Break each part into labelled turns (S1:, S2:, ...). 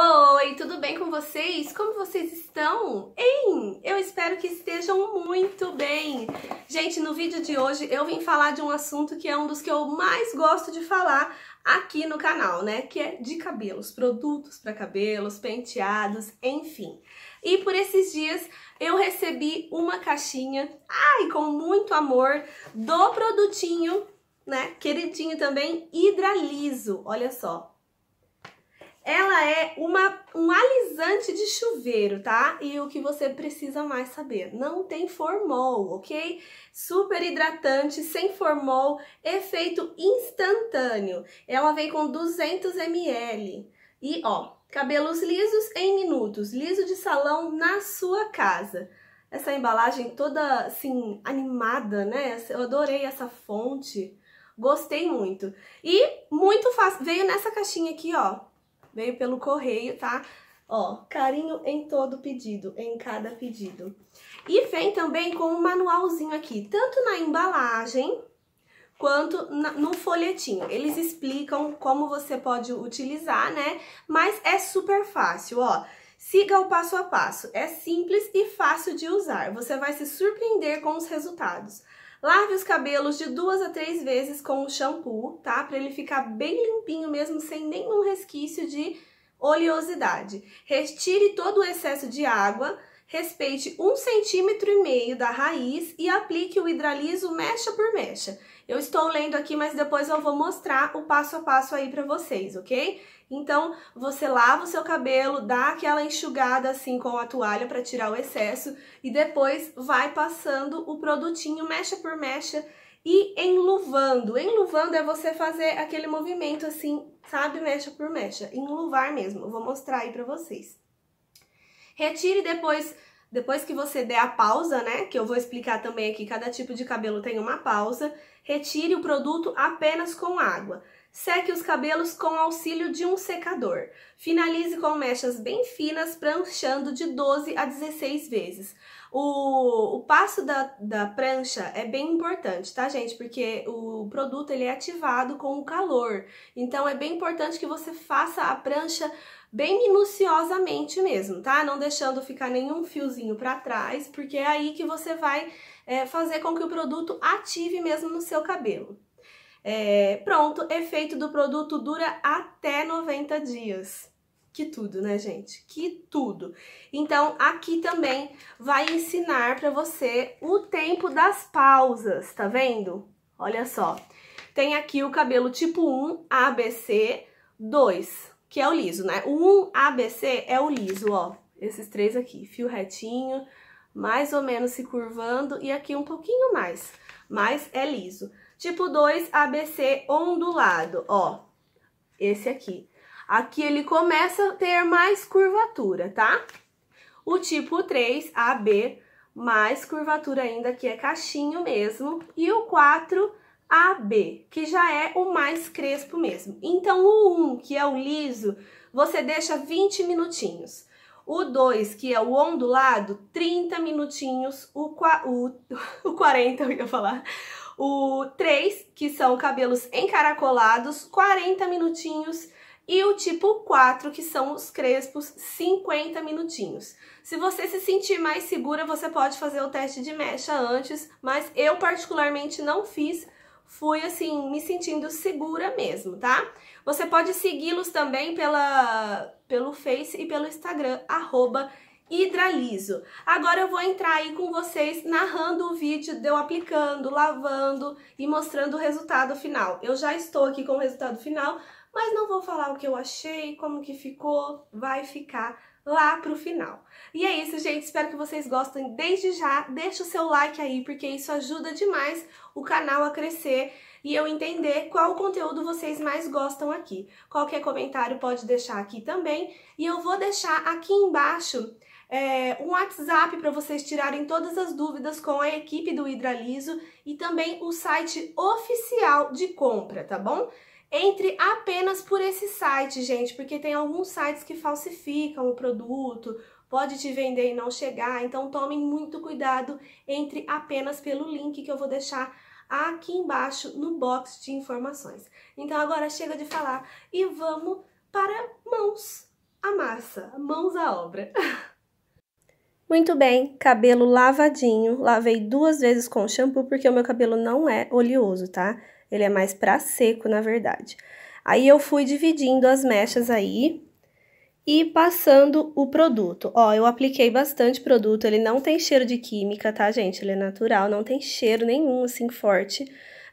S1: Oi, tudo bem com vocês? Como vocês estão? Hein? Eu espero que estejam muito bem. Gente, no vídeo de hoje eu vim falar de um assunto que é um dos que eu mais gosto de falar aqui no canal, né? Que é de cabelos, produtos para cabelos, penteados, enfim. E por esses dias eu recebi uma caixinha, ai, com muito amor, do produtinho, né? Queridinho também, hidraliso. Olha só, ela é uma, um alisante de chuveiro, tá? E o que você precisa mais saber, não tem formol, ok? Super hidratante, sem formol, efeito instantâneo. Ela vem com 200 ml. E ó, cabelos lisos em minutos, liso de salão na sua casa essa embalagem toda assim animada, né? Eu adorei essa fonte, gostei muito. E muito fácil, veio nessa caixinha aqui, ó, Veio pelo correio, tá? Ó, carinho em todo pedido, em cada pedido. E vem também com um manualzinho aqui, tanto na embalagem quanto na, no folhetinho. Eles explicam como você pode utilizar, né? Mas é super fácil, ó. Siga o passo a passo, é simples e fácil de usar. Você vai se surpreender com os resultados. Lave os cabelos de duas a três vezes com o shampoo, tá? Para ele ficar bem limpinho mesmo, sem nenhum resquício de oleosidade. Retire todo o excesso de água Respeite um centímetro e meio da raiz e aplique o hidraliso mecha por mecha. Eu estou lendo aqui, mas depois eu vou mostrar o passo a passo aí para vocês, ok? Então, você lava o seu cabelo, dá aquela enxugada assim com a toalha para tirar o excesso e depois vai passando o produtinho mecha por mecha e enluvando. Enluvando é você fazer aquele movimento assim, sabe, mecha por mecha, enluvar mesmo. Eu vou mostrar aí para vocês. Retire depois, depois que você der a pausa, né? Que eu vou explicar também aqui, cada tipo de cabelo tem uma pausa. Retire o produto apenas com água. Seque os cabelos com auxílio de um secador. Finalize com mechas bem finas, pranchando de 12 a 16 vezes. O, o passo da, da prancha é bem importante, tá, gente? Porque o produto ele é ativado com o calor. Então, é bem importante que você faça a prancha bem minuciosamente mesmo, tá? Não deixando ficar nenhum fiozinho para trás, porque é aí que você vai é, fazer com que o produto ative mesmo no seu cabelo. É, pronto, efeito do produto dura até 90 dias. Que tudo, né, gente? Que tudo. Então, aqui também vai ensinar para você o tempo das pausas, tá vendo? Olha só. Tem aqui o cabelo tipo 1, ABC, 2 que é o liso, né? O 1ABC é o liso, ó. Esses três aqui, fio retinho, mais ou menos se curvando e aqui um pouquinho mais, mas é liso. Tipo 2, ABC ondulado, ó, esse aqui. Aqui ele começa a ter mais curvatura, tá? O tipo 3, AB, mais curvatura ainda, que é caixinho mesmo. E o 4, AB, que já é o mais crespo mesmo. Então, o 1, que é o liso, você deixa 20 minutinhos. O 2, que é o ondulado, 30 minutinhos. O, o, o 40, eu ia falar. O 3, que são cabelos encaracolados, 40 minutinhos. E o tipo 4, que são os crespos, 50 minutinhos. Se você se sentir mais segura, você pode fazer o teste de mecha antes, mas eu particularmente não fiz, fui assim me sentindo segura mesmo, tá? Você pode segui-los também pela pelo Face e pelo Instagram hidralizo. Agora eu vou entrar aí com vocês narrando o vídeo de eu aplicando, lavando e mostrando o resultado final. Eu já estou aqui com o resultado final, mas não vou falar o que eu achei, como que ficou, vai ficar lá pro final. E é isso, gente. Espero que vocês gostem desde já. Deixa o seu like aí, porque isso ajuda demais o canal a crescer e eu entender qual conteúdo vocês mais gostam aqui. Qualquer comentário pode deixar aqui também. E eu vou deixar aqui embaixo é, um WhatsApp para vocês tirarem todas as dúvidas com a equipe do Hidraliso e também o site oficial de compra, tá bom? entre apenas por esse site, gente, porque tem alguns sites que falsificam o produto, pode te vender e não chegar, então tomem muito cuidado, entre apenas pelo link que eu vou deixar aqui embaixo no box de informações. Então agora chega de falar e vamos para mãos à massa, mãos à obra. Muito bem, cabelo lavadinho, lavei duas vezes com shampoo porque o meu cabelo não é oleoso, tá? Ele é mais para seco, na verdade. Aí eu fui dividindo as mechas aí e passando o produto. Ó, eu apliquei bastante produto, ele não tem cheiro de química, tá, gente? Ele é natural, não tem cheiro nenhum assim forte.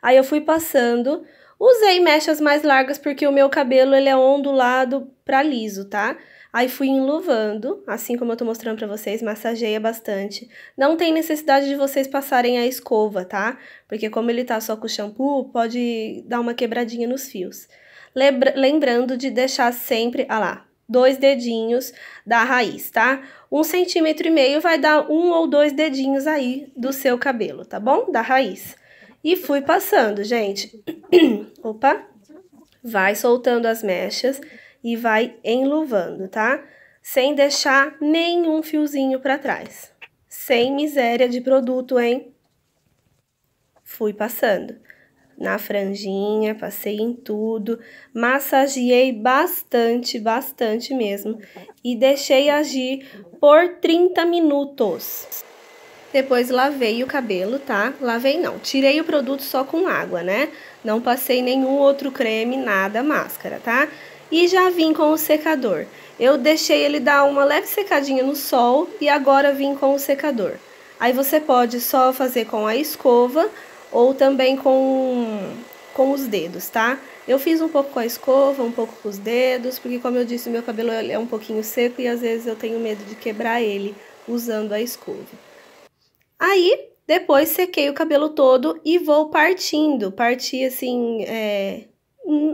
S1: Aí eu fui passando, usei mechas mais largas porque o meu cabelo ele é ondulado para liso, tá? Aí fui enluvando, assim como eu tô mostrando pra vocês, massageia bastante. Não tem necessidade de vocês passarem a escova, tá? Porque como ele tá só com shampoo, pode dar uma quebradinha nos fios. Lebra lembrando de deixar sempre, ah lá, dois dedinhos da raiz, tá? Um centímetro e meio vai dar um ou dois dedinhos aí do seu cabelo, tá bom? Da raiz. E fui passando, gente. Opa! Vai soltando as mechas e vai enluvando, tá? Sem deixar nenhum fiozinho para trás. Sem miséria de produto, hein? Fui passando na franjinha, passei em tudo, massageei bastante, bastante mesmo e deixei agir por 30 minutos. Depois lavei o cabelo, tá? Lavei não, tirei o produto só com água, né? Não passei nenhum outro creme, nada, máscara, tá? e já vim com o secador. Eu deixei ele dar uma leve secadinha no sol e agora vim com o secador. Aí você pode só fazer com a escova ou também com, com os dedos, tá? Eu fiz um pouco com a escova, um pouco com os dedos, porque como eu disse, meu cabelo é um pouquinho seco e às vezes eu tenho medo de quebrar ele usando a escova. Aí, depois sequei o cabelo todo e vou partindo. Parti assim, é,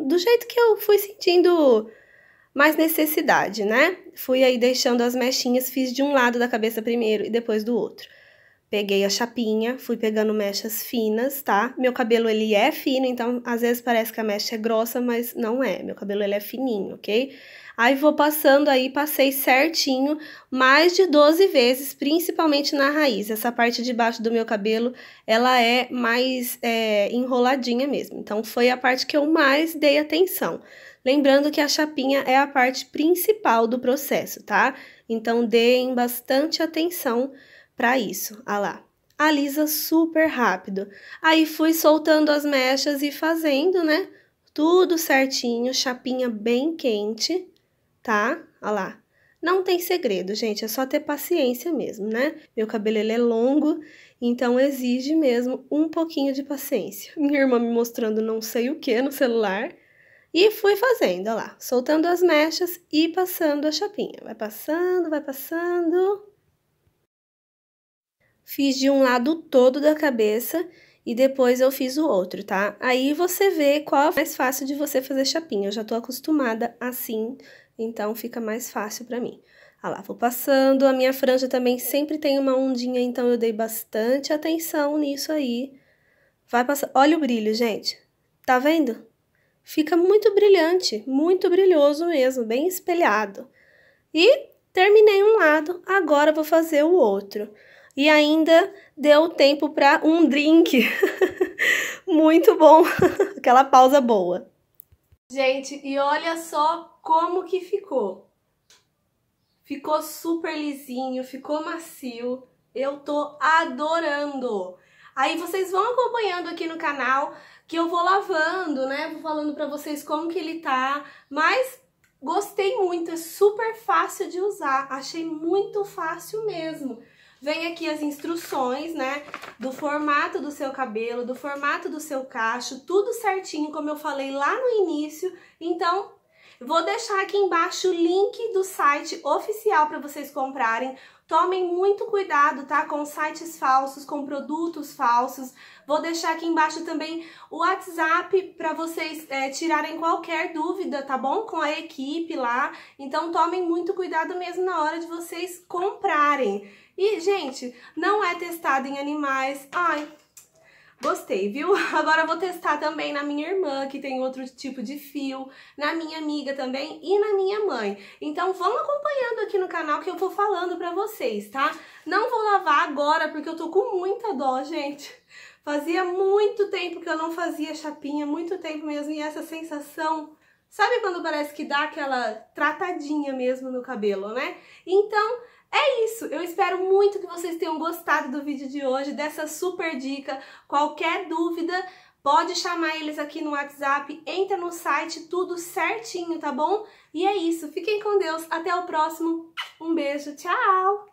S1: do jeito que eu fui sentindo mais necessidade, né? Fui aí deixando as mechinhas, fiz de um lado da cabeça primeiro e depois do outro. Peguei a chapinha, fui pegando mechas finas, tá? Meu cabelo, ele é fino, então às vezes parece que a mecha é grossa, mas não é. Meu cabelo, ele é fininho, ok? Aí vou passando aí, passei certinho, mais de 12 vezes, principalmente na raiz. Essa parte de baixo do meu cabelo, ela é mais é, enroladinha mesmo. Então, foi a parte que eu mais dei atenção. Lembrando que a chapinha é a parte principal do processo, tá? Então, deem bastante atenção para isso. Ah lá. Alisa super rápido. Aí fui soltando as mechas e fazendo, né? Tudo certinho, chapinha bem quente, tá? Ah lá. Não tem segredo, gente, é só ter paciência mesmo, né? Meu cabelo ele é longo, então exige mesmo um pouquinho de paciência. Minha irmã me mostrando não sei o que no celular. E fui fazendo, ó ah lá, soltando as mechas e passando a chapinha. Vai passando, vai passando. Fiz de um lado todo da cabeça e depois eu fiz o outro, tá? Aí você vê qual é mais fácil de você fazer chapinha. Eu já tô acostumada assim, então fica mais fácil pra mim. Ah lá, vou passando. A minha franja também sempre tem uma ondinha, então eu dei bastante atenção nisso aí. Vai passar. Olha o brilho, gente. Tá vendo? Fica muito brilhante, muito brilhoso mesmo, bem espelhado. E terminei um lado, agora vou fazer o outro e ainda deu tempo para um drink. Muito bom, aquela pausa boa. Gente, e olha só como que ficou. Ficou super lisinho, ficou macio. Eu tô adorando. Aí vocês vão acompanhando aqui no canal que eu vou lavando, né? Vou falando pra vocês como que ele tá, mas gostei muito, é super fácil de usar. Achei muito fácil mesmo. Vem aqui as instruções, né, do formato do seu cabelo, do formato do seu cacho, tudo certinho, como eu falei lá no início. Então, Vou deixar aqui embaixo o link do site oficial para vocês comprarem. Tomem muito cuidado, tá? Com sites falsos, com produtos falsos. Vou deixar aqui embaixo também o WhatsApp para vocês é, tirarem qualquer dúvida, tá bom? Com a equipe lá. Então tomem muito cuidado mesmo na hora de vocês comprarem. E, gente, não é testado em animais. Ai, Gostei, viu? Agora eu vou testar também na minha irmã, que tem outro tipo de fio, na minha amiga também e na minha mãe. Então vão acompanhando aqui no canal que eu tô falando pra vocês, tá? Não vou lavar agora porque eu tô com muita dó, gente. Fazia muito tempo que eu não fazia chapinha, muito tempo mesmo, e essa sensação... Sabe quando parece que dá aquela tratadinha mesmo no cabelo, né? Então, é isso, eu espero muito que vocês tenham gostado do vídeo de hoje, dessa super dica. Qualquer dúvida, pode chamar eles aqui no WhatsApp, entra no site, tudo certinho, tá bom? E é isso, fiquem com Deus, até o próximo, um beijo, tchau!